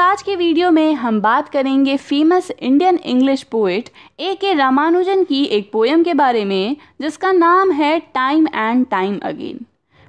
आज के वीडियो में हम बात करेंगे famous Indian English poet A K Ramanujan की एक पोएम के बारे में जिसका नाम है time and time again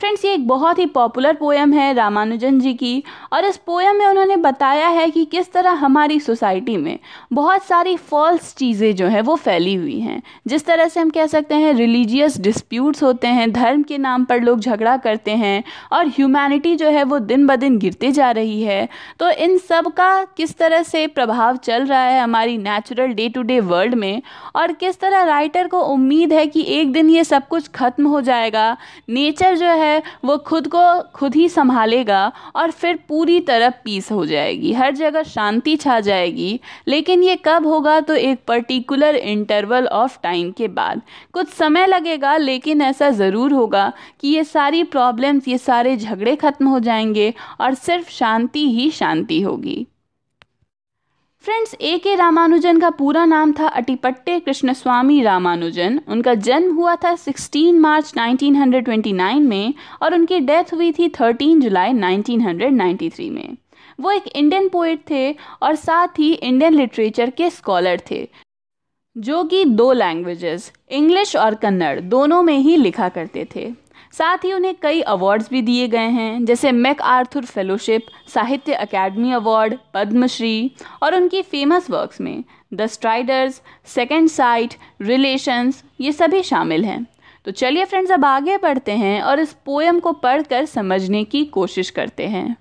friends ये एक बहुत ही पॉपुलर पोएम है रामानुजन जी की और इस पोएम में उन्होंने बताया है कि किस तरह हमारी सोसाइटी में बहुत सारी फॉल्स चीज़ें जो है वो फैली हुई हैं जिस तरह से हम कह सकते हैं रिलीजियस डिस्प्यूट्स होते हैं धर्म के नाम पर लोग झगड़ा करते हैं और ह्यूमैनिटी जो है वो दिन ब दिन गिरती जा रही है तो इन सब का किस तरह से प्रभाव चल रहा है हमारी natural day to day world में और किस तरह राइटर को उम्मीद है कि एक दिन ये सब कुछ ख़त्म हो जाएगा नेचर जो है है वो खुद को खुद ही संभालेगा और फिर पूरी तरह पीस हो जाएगी हर जगह शांति छा जाएगी लेकिन ये कब होगा तो एक पर्टिकुलर इंटरवल ऑफ टाइम के बाद कुछ समय लगेगा लेकिन ऐसा ज़रूर होगा कि ये सारी प्रॉब्लम्स ये सारे झगड़े ख़त्म हो जाएंगे और सिर्फ शांति ही शांति होगी फ्रेंड्स ए के रामानुजन का पूरा नाम था अटिपट्टे कृष्णस्वामी रामानुजन उनका जन्म हुआ था 16 मार्च 1929 में और उनकी डेथ हुई थी 13 जुलाई 1993 में वो एक इंडियन पोइट थे और साथ ही इंडियन लिटरेचर के स्कॉलर थे जो कि दो लैंग्वेजेस इंग्लिश और कन्नड़ दोनों में ही लिखा करते थे साथ ही उन्हें कई अवार्ड्स भी दिए गए हैं जैसे MacArthur fellowship Sahitya Akademi award Padma Shri और उनकी फेमस वर्क्स में The Striders Second Sight Relations ये सभी शामिल हैं तो चलिए फ्रेंड्स अब आगे बढ़ते हैं और इस पोएम को पढ़कर समझने की कोशिश करते हैं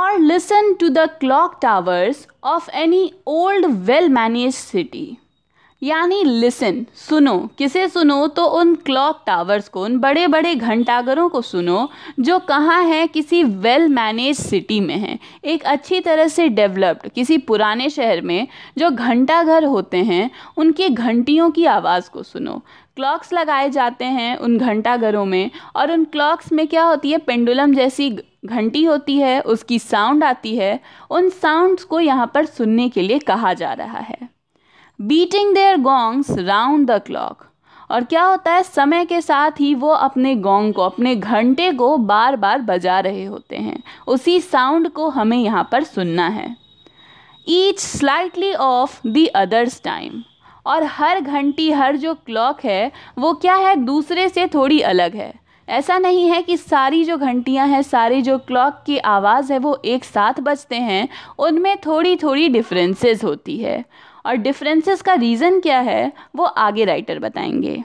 और listen to the clock towers of any old well manage city यानी लिसन सुनो किसे सुनो तो उन क्लॉक टावर्स को उन बड़े बड़े घंटाघरों को सुनो जो कहाँ है किसी वेल मैनेज सिटी में है एक अच्छी तरह से डेवलप्ड किसी पुराने शहर में जो घंटाघर होते हैं उनके घंटियों की आवाज़ को सुनो क्लॉक्स लगाए जाते हैं उन घंटाघरों में और उन क्लॉक्स में क्या होती है पेंडुलम जैसी घंटी होती है उसकी साउंड आती है उन साउंड्स को यहाँ पर सुनने के लिए कहा जा रहा है beating their gongs round the clock और क्या होता है समय के साथ ही वो अपने गोंग को अपने घंटे को बार बार बजा रहे होते हैं उसी साउंड को हमें यहाँ पर सुनना है each slightly off the others time और हर घंटी हर जो क्लॉक है वो क्या है दूसरे से थोड़ी अलग है ऐसा नहीं है कि सारी जो घंटियां हैं सारे जो क्लॉक की आवाज़ है वो एक साथ बजते हैं उनमें थोड़ी थोड़ी डिफरेंसेस होती है और डिफरेंसेस का रीज़न क्या है वो आगे राइटर बताएंगे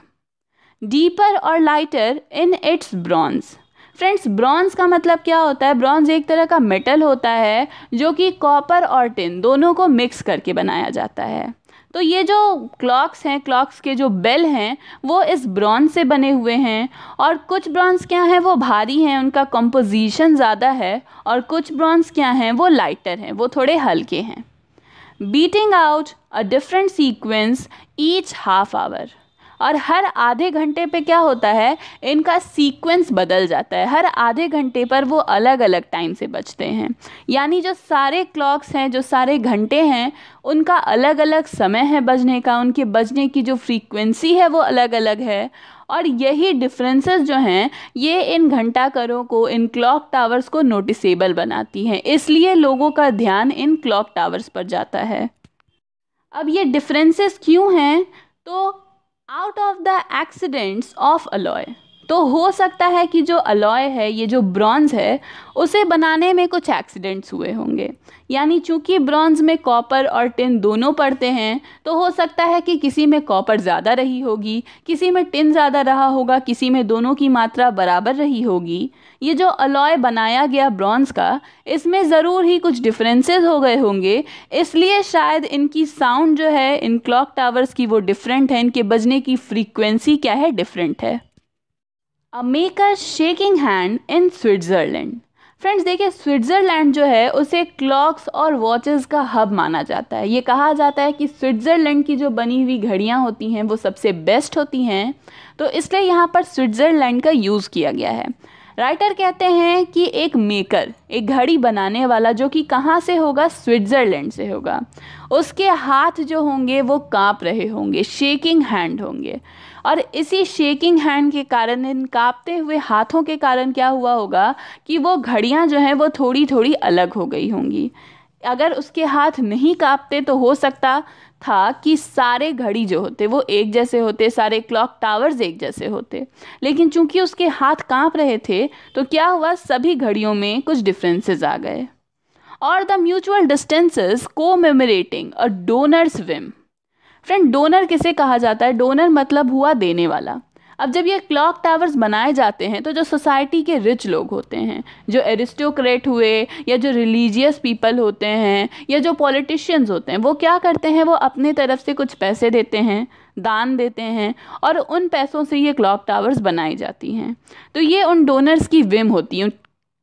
डीपर और lighter in its bronze friends bronze का मतलब क्या होता है ब्रॉन्ज एक तरह का मेटल होता है जो कि कॉपर और टिन दोनों को मिक्स करके बनाया जाता है तो ये जो क्लॉक्स हैं क्लॉक्स के जो बेल हैं वो इस ब्रॉन्ज से बने हुए हैं और कुछ ब्रॉन्ज क्या हैं वो भारी हैं उनका कंपोजिशन ज़्यादा है और कुछ ब्रॉन्ज क्या हैं वो लाइटर हैं वो थोड़े हल्के हैं beating out a different sequence each half hour और हर आधे घंटे पे क्या होता है इनका सीक्वेंस बदल जाता है हर आधे घंटे पर वो अलग अलग टाइम से बचते हैं यानी जो सारे क्लॉक्स हैं जो सारे घंटे हैं उनका अलग अलग समय है बजने का उनके बजने की जो फ्रीक्वेंसी है वो अलग अलग है और यही डिफरेंसेस जो हैं ये इन घंटा घंटाघरों को इन क्लॉक टावर्स को नोटिसेबल बनाती हैं इसलिए लोगों का ध्यान इन क्लॉक टावर्स पर जाता है अब ये डिफरेंसेस क्यों हैं तो out of the accidents of alloy तो हो सकता है कि जो अलॉय है ये जो ब्रॉन्ज़ है उसे बनाने में कुछ एक्सीडेंट्स हुए होंगे यानी चूंकि ब्रॉन्ज़ में कॉपर और टिन दोनों पड़ते हैं तो हो सकता है कि किसी में कॉपर ज़्यादा रही होगी किसी में टिन ज़्यादा रहा होगा किसी में दोनों की मात्रा बराबर रही होगी ये जो अलॉय बनाया गया ब्रॉन्ज़ का इसमें ज़रूर ही कुछ डिफरेंसेस हो गए होंगे इसलिए शायद इनकी साउंड जो है इन क्लॉक टावर्स की वो डिफरेंट है इनके बजने की फ्रीक्वेंसी क्या है डिफरेंट है a maker shaking hand in Switzerland friends देखिए स्विट्ज़रलैंड जो है उसे क्लॉक्स और वॉचेस का हब माना जाता है ये कहा जाता है कि स्विट्ज़रलैंड की जो बनी हुई घड़ियाँ होती हैं वो सबसे बेस्ट होती हैं तो इसलिए यहाँ पर स्विट्ज़रलैंड का यूज़ किया गया है राइटर कहते हैं कि एक मेकर एक घड़ी बनाने वाला जो कि कहाँ से होगा स्विट्ज़रलैंड से होगा उसके हाथ जो होंगे वो काँप रहे होंगे शेकिंग हैंड होंगे और इसी शेकिंग हैंड के कारण इन काँपते हुए हाथों के कारण क्या हुआ होगा कि वो घड़ियाँ जो हैं वो थोड़ी थोड़ी अलग हो गई होंगी अगर उसके हाथ नहीं काँपते तो हो सकता था कि सारे घड़ी जो होते वो एक जैसे होते सारे क्लॉक टावर्स एक जैसे होते लेकिन चूंकि उसके हाथ कांप रहे थे तो क्या हुआ सभी घड़ियों में कुछ डिफरेंसेस आ गए और द म्यूचुअल डिस्टेंसेस को commemorating a donor's whim friend donor किसे कहा जाता है डोनर मतलब हुआ देने वाला अब जब ये क्लॉक टावर्स बनाए जाते हैं तो जो सोसाइटी के रिच लोग होते हैं जो एरिस्टोक्रेट हुए या जो रिलीजियस पीपल होते हैं या जो पॉलिटिशियंस होते हैं वो क्या करते हैं वो अपने तरफ से कुछ पैसे देते हैं दान देते हैं और उन पैसों से ये क्लॉक टावर्स बनाई जाती हैं तो ये उन डोनर्स की विम होती है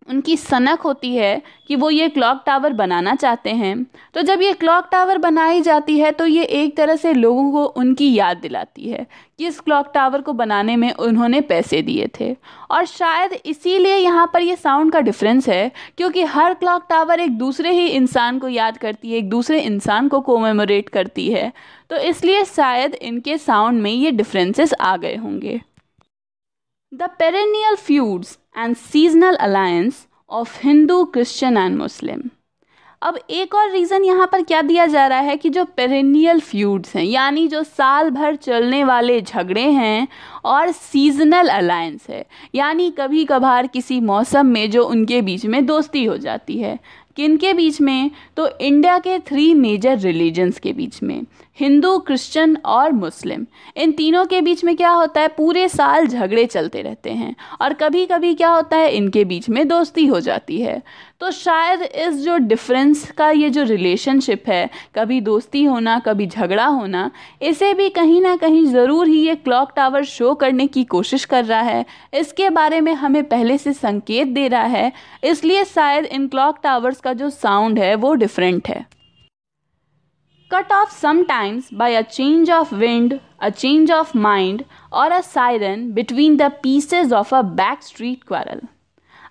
उनकी सनक होती है कि वो ये क्लॉक टावर बनाना चाहते हैं तो जब ये क्लॉक टावर बनाई जाती है तो ये एक तरह से लोगों को उनकी याद दिलाती है कि इस क्लॉक टावर को बनाने में उन्होंने पैसे दिए थे और शायद इसीलिए यहाँ पर ये साउंड का डिफरेंस है क्योंकि हर क्लॉक टावर एक दूसरे ही इंसान को याद करती है एक दूसरे इंसान को कोमेमोरेट करती है तो इसलिए शायद इनके साउंड में ये डिफरेंसेस आ गए होंगे the perennial feuds and seasonal alliance of Hindu Christian and Muslim अब एक और रीज़न यहाँ पर क्या दिया जा रहा है कि जो पेरेनियल फ्यूड्स हैं यानी जो साल भर चलने वाले झगड़े हैं और सीजनल अलायंस है यानी कभी कभार किसी मौसम में जो उनके बीच में दोस्ती हो जाती है किन तो के बीच में तो इंडिया के थ्री मेजर रिलीजन्स के बीच में हिंदू क्रिश्चियन और मुस्लिम इन तीनों के बीच में क्या होता है पूरे साल झगड़े चलते रहते हैं और कभी कभी क्या होता है इनके बीच में दोस्ती हो जाती है तो शायद इस जो डिफरेंस का ये जो रिलेशनशिप है कभी दोस्ती होना कभी झगड़ा होना इसे भी कहीं ना कहीं ज़रूर ही ये क्लॉक टावर शो करने की कोशिश कर रहा है इसके बारे में हमें पहले से संकेत दे रहा है इसलिए शायद इन क्लॉक टावर्स का जो साउंड है वो डिफरेंट है cut off sometimes by a change of wind, a change of mind, or a siren between the pieces of a back street quarrel.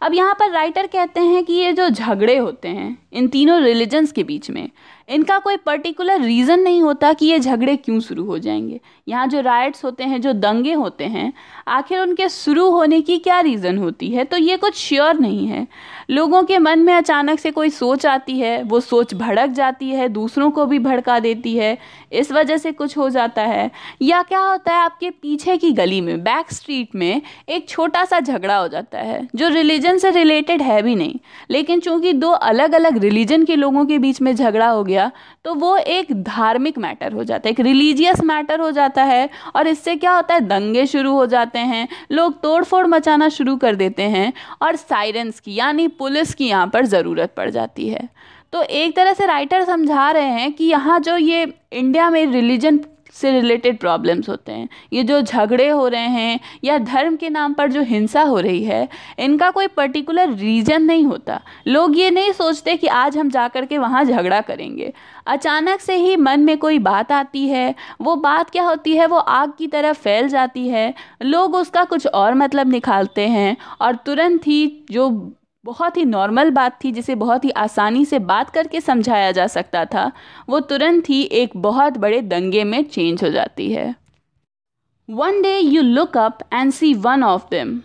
अब यहाँ पर राइटर कहते हैं कि ये जो झगड़े होते हैं इन तीनों रिलीजन्स के बीच में इनका कोई पर्टिकुलर रीज़न नहीं होता कि ये झगड़े क्यों शुरू हो जाएंगे यहाँ जो राइट्स होते हैं जो दंगे होते हैं आखिर उनके शुरू होने की क्या रीज़न होती है तो ये कुछ श्योर नहीं है लोगों के मन में अचानक से कोई सोच आती है वो सोच भड़क जाती है दूसरों को भी भड़का देती है इस वजह से कुछ हो जाता है या क्या होता है आपके पीछे की गली में बैक स्ट्रीट में एक छोटा सा झगड़ा हो जाता है जो रिलीजन से रिलेटेड है भी नहीं लेकिन चूंकि दो अलग अलग रिलीजन के लोगों के बीच में झगड़ा हो गया गया तो वो एक धार्मिक मैटर हो जाता है एक रिलीजियस मैटर हो जाता है और इससे क्या होता है दंगे शुरू हो जाते हैं लोग तोड़फोड़ मचाना शुरू कर देते हैं और साइरेंस की यानी पुलिस की यहाँ पर ज़रूरत पड़ जाती है तो एक तरह से राइटर समझा रहे हैं कि यहाँ जो ये इंडिया में रिलीजन से रिलेटेड प्रॉब्लम्स होते हैं ये जो झगड़े हो रहे हैं या धर्म के नाम पर जो हिंसा हो रही है इनका कोई पर्टिकुलर रीजन नहीं होता लोग ये नहीं सोचते कि आज हम जा कर के वहाँ झगड़ा करेंगे अचानक से ही मन में कोई बात आती है वो बात क्या होती है वो आग की तरह फैल जाती है लोग उसका कुछ और मतलब निकालते हैं और तुरंत ही जो बहुत ही नॉर्मल बात थी जिसे बहुत ही आसानी से बात करके समझाया जा सकता था वो तुरंत ही एक बहुत बड़े दंगे में चेंज हो जाती है one day you look up and see one of them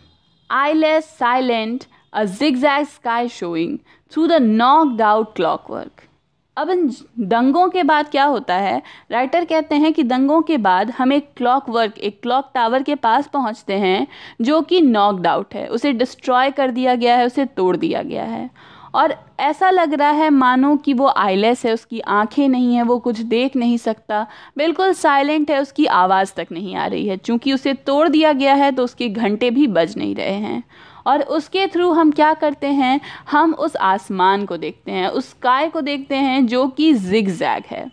eyeless silent a sky showing through the knocked out clockwork अब इन दंगों के बाद क्या होता है राइटर कहते हैं कि दंगों के बाद हम एक क्लॉक वर्क एक क्लॉक टावर के पास पहुंचते हैं जो कि नॉकड आउट है उसे डिस्ट्रॉय कर दिया गया है उसे तोड़ दिया गया है और ऐसा लग रहा है मानो कि वो आईलेस है उसकी आंखें नहीं है वो कुछ देख नहीं सकता बिल्कुल साइलेंट है उसकी आवाज़ तक नहीं आ रही है क्योंकि उसे तोड़ दिया गया है तो उसके घंटे भी बज नहीं रहे हैं और उसके थ्रू हम क्या करते हैं हम उस आसमान को देखते हैं उस काय को देखते हैं जो कि जिग जैग है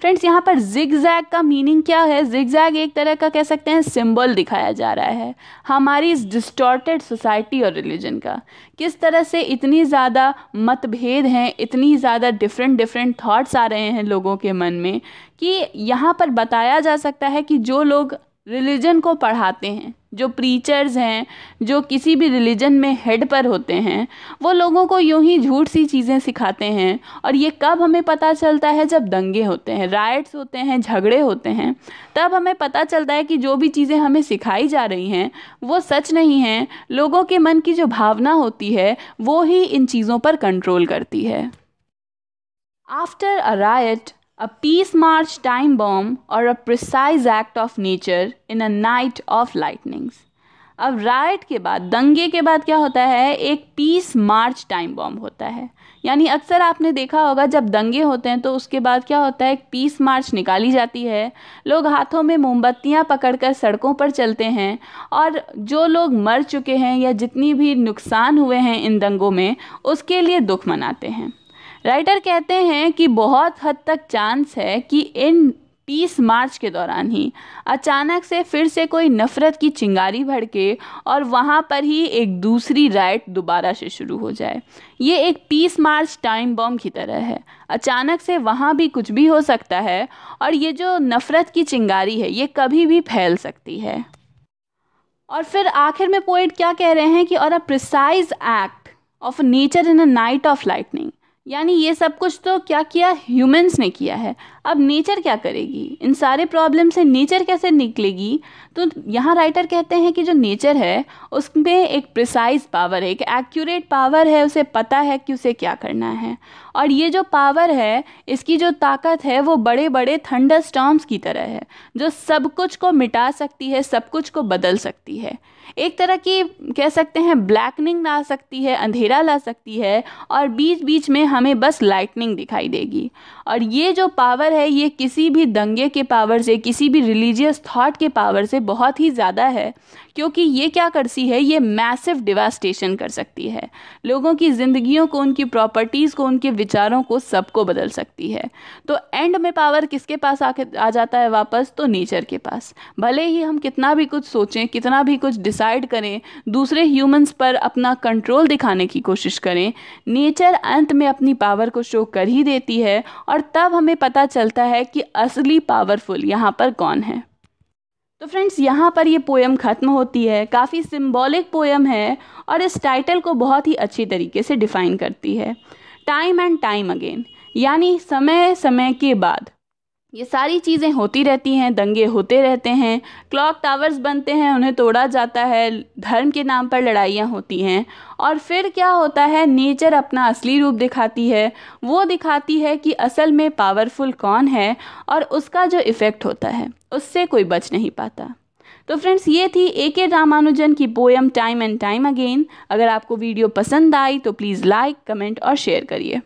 फ्रेंड्स यहाँ पर जिग जैग का मीनिंग क्या है जिग जैग एक तरह का कह सकते हैं सिंबल दिखाया जा रहा है हमारी इस डिस्टॉर्टेड सोसाइटी और रिलीजन का किस तरह से इतनी ज़्यादा मतभेद हैं इतनी ज़्यादा डिफरेंट डिफरेंट थाट्स आ रहे हैं लोगों के मन में कि यहाँ पर बताया जा सकता है कि जो लोग रिलीजन को पढ़ाते हैं जो प्रीचर्स हैं जो किसी भी रिलीजन में हेड पर होते हैं वो लोगों को यूं ही झूठ सी चीज़ें सिखाते हैं और ये कब हमें पता चलता है जब दंगे होते हैं राइट्स होते हैं झगड़े होते हैं तब हमें पता चलता है कि जो भी चीज़ें हमें सिखाई जा रही हैं वो सच नहीं हैं लोगों के मन की जो भावना होती है वो ही इन चीज़ों पर कंट्रोल करती है after a riot a peace march time bomb or a precise act of nature in a night of lightnings अब राइट के बाद दंगे के बाद क्या होता है एक पीस मार्च टाइम बॉम्ब होता है यानी अक्सर आपने देखा होगा जब दंगे होते हैं तो उसके बाद क्या होता है एक पीस मार्च निकाली जाती है लोग हाथों में मोमबत्तियां पकड़कर सड़कों पर चलते हैं और जो लोग मर चुके हैं या जितनी भी नुकसान हुए हैं इन दंगों में उसके लिए दुख मनाते हैं राइटर कहते हैं कि बहुत हद तक चांस है कि इन 30 मार्च के दौरान ही अचानक से फिर से कोई नफरत की चिंगारी भड़के और वहाँ पर ही एक दूसरी राइट दोबारा से शुरू हो जाए ये एक 30 मार्च टाइम बम की तरह है अचानक से वहाँ भी कुछ भी हो सकता है और ये जो नफरत की चिंगारी है ये कभी भी फैल सकती है और फिर आखिर में पोइट क्या कह रहे हैं कि और a precise act of nature in a night of lightning यानी ये सब कुछ तो क्या किया ह्यूमंस ने किया है अब नेचर क्या करेगी इन सारे प्रॉब्लम से नेचर कैसे निकलेगी तो यहाँ राइटर कहते हैं कि जो नेचर है उसमें एक प्रिसाइज पावर है एक एक्यूरेट पावर है उसे पता है कि उसे क्या करना है और ये जो पावर है इसकी जो ताकत है वो बड़े बड़े थंडर स्टॉम्स की तरह है जो सब कुछ को मिटा सकती है सब कुछ को बदल सकती है एक तरह की कह सकते हैं ब्लैकनिंग ला सकती है अंधेरा ला सकती है और बीच बीच में हमें बस लाइटनिंग दिखाई देगी और ये जो पावर है ये किसी भी दंगे के पावर से किसी भी रिलीजियस थाट के पावर से बहुत ही ज़्यादा है क्योंकि ये क्या कर सी है ये मैसिव डिवास्टेशन कर सकती है लोगों की ज़िंदगियों को उनकी प्रॉपर्टीज़ को उनके विचारों को सबको बदल सकती है तो एंड में पावर किसके पास आ, आ जाता है वापस तो नेचर के पास भले ही हम कितना भी कुछ सोचें कितना भी कुछ डिसाइड करें दूसरे ह्यूमंस पर अपना कंट्रोल दिखाने की कोशिश करें नेचर अंत में अपनी पावर को शो कर ही देती है और तब हमें पता चलता है कि असली पावरफुल यहाँ पर कौन है तो फ्रेंड्स यहाँ पर ये पोएम ख़त्म होती है काफ़ी सिंबॉलिक पोएम है और इस टाइटल को बहुत ही अच्छी तरीके से डिफ़ाइन करती है टाइम एंड टाइम अगेन यानी समय समय के बाद ये सारी चीज़ें होती रहती हैं दंगे होते रहते हैं क्लॉक टावर्स बनते हैं उन्हें तोड़ा जाता है धर्म के नाम पर लड़ाइयाँ होती हैं और फिर क्या होता है नेचर अपना असली रूप दिखाती है वो दिखाती है कि असल में पावरफुल कौन है और उसका जो इफ़ेक्ट होता है उससे कोई बच नहीं पाता तो फ्रेंड्स ये थी ए के रामानुजन की poem time and time again अगर आपको वीडियो पसंद आई तो प्लीज़ लाइक कमेंट और शेयर करिए